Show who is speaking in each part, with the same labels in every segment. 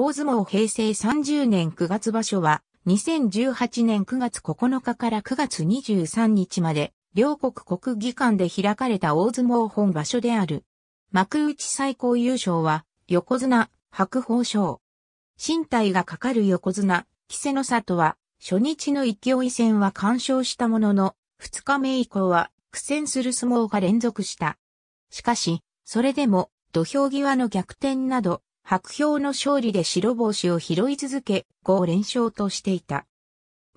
Speaker 1: 大相撲平成30年9月場所は、2018年9月9日から9月23日まで、両国国技館で開かれた大相撲本場所である。幕内最高優勝は、横綱、白鵬賞。身体がかかる横綱、稀勢の里は、初日の勢い戦は干渉したものの、2日目以降は苦戦する相撲が連続した。しかし、それでも、土俵際の逆転など、白氷の勝利で白星を拾い続け、5連勝としていた。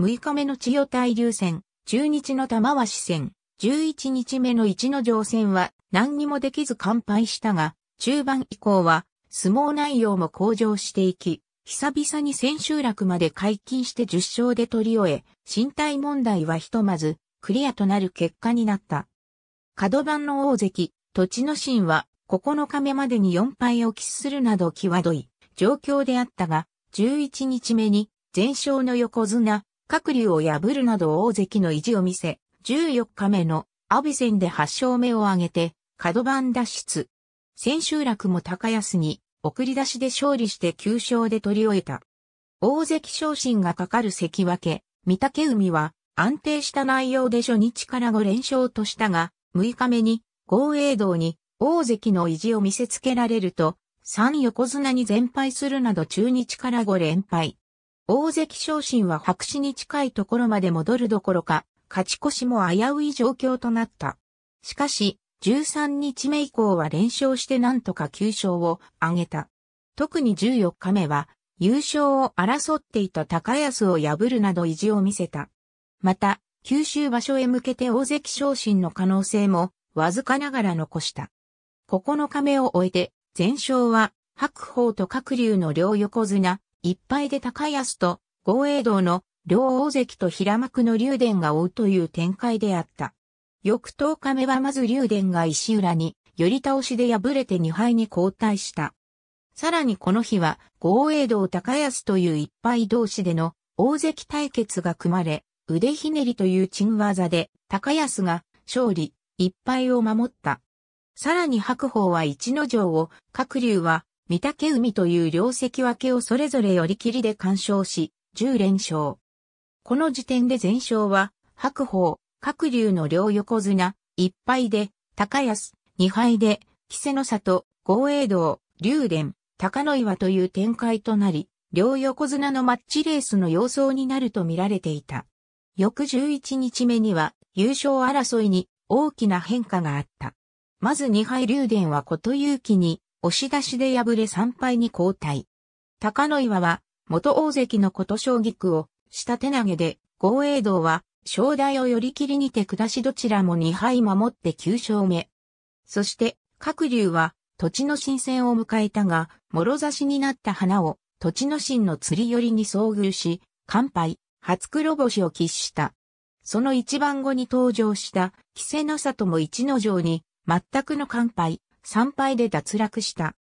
Speaker 1: 6日目の千代大流戦、中日の玉鷲戦、11日目の一の城戦は何にもできず完敗したが、中盤以降は相撲内容も向上していき、久々に千秋楽まで解禁して10勝で取り終え、身体問題はひとまずクリアとなる結果になった。角番の大関、栃ノ心は9日目までに4敗を喫するなど際どい状況であったが、11日目に全勝の横綱、各竜を破るなど大関の意地を見せ、14日目の阿炎戦で8勝目を挙げて、角番脱出。千秋楽も高安に送り出しで勝利して9勝で取り終えた。大関昇進がかかる関脇、御嶽海は安定した内容で初日から5連勝としたが、6日目に豪栄道に大関の意地を見せつけられると、三横綱に全敗するなど中日から5連敗。大関昇進は白紙に近いところまで戻るどころか、勝ち越しも危うい状況となった。しかし、13日目以降は連勝してなんとか9勝を挙げた。特に14日目は、優勝を争っていた高安を破るなど意地を見せた。また、九州場所へ向けて大関昇進の可能性も、わずかながら残した。9日目を終えて、全勝は、白鵬と各竜の両横綱、一敗で高安と、豪栄道の両大関と平幕の竜電が追うという展開であった。翌10日目はまず竜電が石浦に、寄り倒しで敗れて2敗に交代した。さらにこの日は、豪栄道高安という一敗同士での大関対決が組まれ、腕ひねりという鎮技で、高安が勝利、一敗を守った。さらに白鵬は一の城を、各竜は、御嶽海という両席分けをそれぞれ寄り切りで干渉し、10連勝。この時点で全勝は、白鵬、各竜の両横綱、1敗で、高安、2敗で、稀勢の里、豪栄道、竜電、高野岩という展開となり、両横綱のマッチレースの様相になると見られていた。翌11日目には、優勝争いに大きな変化があった。まず2敗竜電はこと勇気に、押し出しで敗れ3敗に交代。高野岩は、元大関の琴将棋区を、下手投げで、豪栄道は、正代を寄り切りにて下しどちらも2敗守って9勝目。そして、各竜は、土地の新鮮を迎えたが、諸差しになった花を、土地の新の釣り寄りに遭遇し、乾杯、初黒星を喫した。その一番後に登場した、稀勢の里も一の城に、全くの完敗、参敗で脱落した。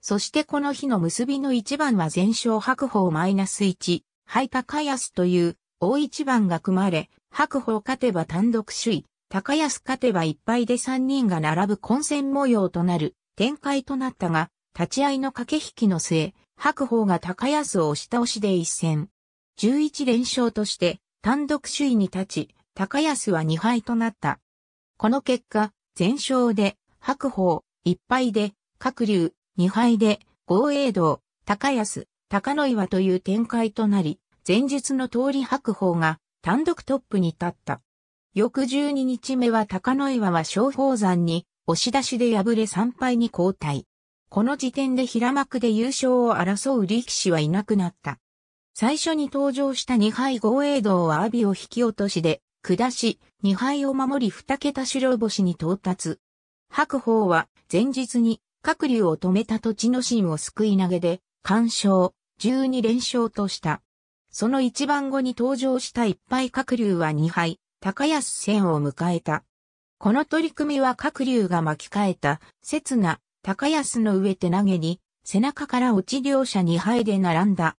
Speaker 1: そしてこの日の結びの一番は全勝白鵬マイナス1、ハイ安という大一番が組まれ、白鵬勝てば単独首位、高安勝てば一敗で3人が並ぶ混戦模様となる展開となったが、立ち合いの駆け引きの末、白鵬が高安を押し倒しで一戦。11連勝として単独首位に立ち、高安は2敗となった。この結果、全勝で、白鵬、一敗で、各流、二敗で、豪栄道、高安、高野岩という展開となり、前日の通り白鵬が単独トップに立った。翌12日目は高野岩は小鳳山に押し出しで敗れ3敗に交代。この時点で平幕で優勝を争う力士はいなくなった。最初に登場した2敗豪栄道は阿炎を引き落としで、下し、2敗を守り2桁猟星に到達。白鵬は前日に各竜を止めた土地の心を救い投げで、干渉、12連勝とした。その一番後に登場した一敗各竜は2敗、高安戦を迎えた。この取り組みは各竜が巻き替えた、刹那、高安の上手投げに、背中から落ち両者2敗で並んだ。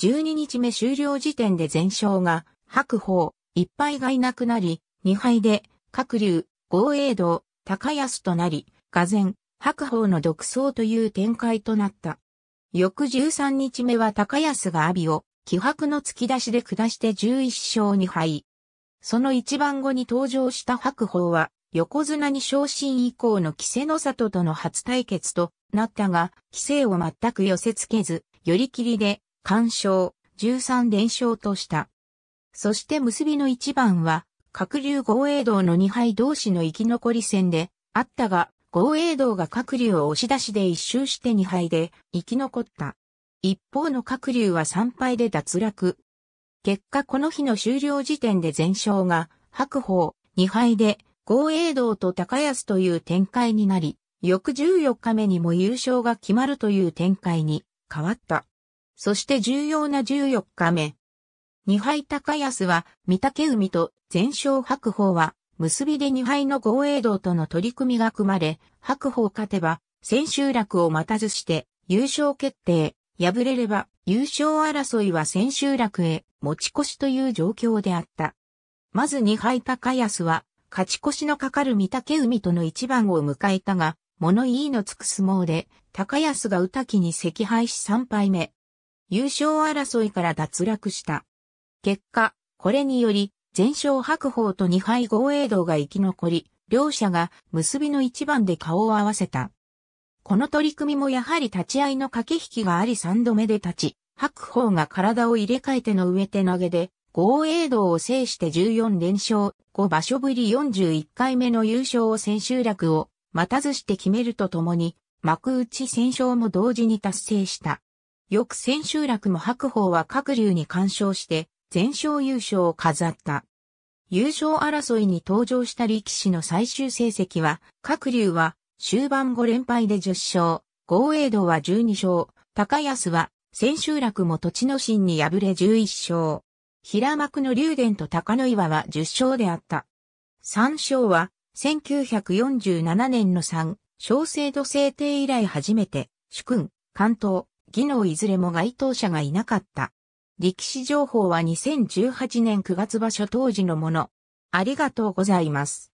Speaker 1: 12日目終了時点で全勝が、白鵬、一敗がいなくなり、2敗で、各流、豪栄道、高安となり、画前、白鵬の独走という展開となった。翌13日目は高安が阿炎を、気迫の突き出しで下して11勝2敗。その一番後に登場した白鵬は、横綱に昇進以降の稀勢の里との初対決となったが、稀勢を全く寄せ付けず、寄り切りで、完勝、13連勝とした。そして結びの一番は、各流豪栄道の2敗同士の生き残り戦であったが、豪栄道が各流を押し出しで一周して2敗で生き残った。一方の各流は3敗で脱落。結果この日の終了時点で全勝が白鵬2敗で豪栄道と高安という展開になり、翌14日目にも優勝が決まるという展開に変わった。そして重要な14日目。2敗高安は御嶽海と全勝白鵬は、結びで2敗の豪栄道との取り組みが組まれ、白鵬勝てば、千秋楽を待たずして、優勝決定、敗れれば、優勝争いは千秋楽へ、持ち越しという状況であった。まず2敗高安は、勝ち越しのかかる御嶽海との一番を迎えたが、物言いのつく相撲で、高安が宇滝に惜敗し3敗目。優勝争いから脱落した。結果、これにより、全勝白鵬と2敗豪栄道が生き残り、両者が結びの一番で顔を合わせた。この取り組みもやはり立ち合いの駆け引きがあり3度目で立ち、白鵬が体を入れ替えての上手投げで、豪栄道を制して14連勝、5場所ぶり41回目の優勝を千秋楽を待たずして決めるとともに、幕内戦勝も同時に達成した。翌千秋楽も白鵬は各流に干渉して、全勝優勝を飾った。優勝争いに登場した力士の最終成績は、各竜は終盤5連敗で10勝、豪栄道は12勝、高安は千秋楽も土地の心に敗れ11勝。平幕の竜電と高野岩は10勝であった。三勝は、1947年の3、小制度制定以来初めて、主君、関東、技能いずれも該当者がいなかった。歴史情報は2018年9月場所当時のもの。ありがとうございます。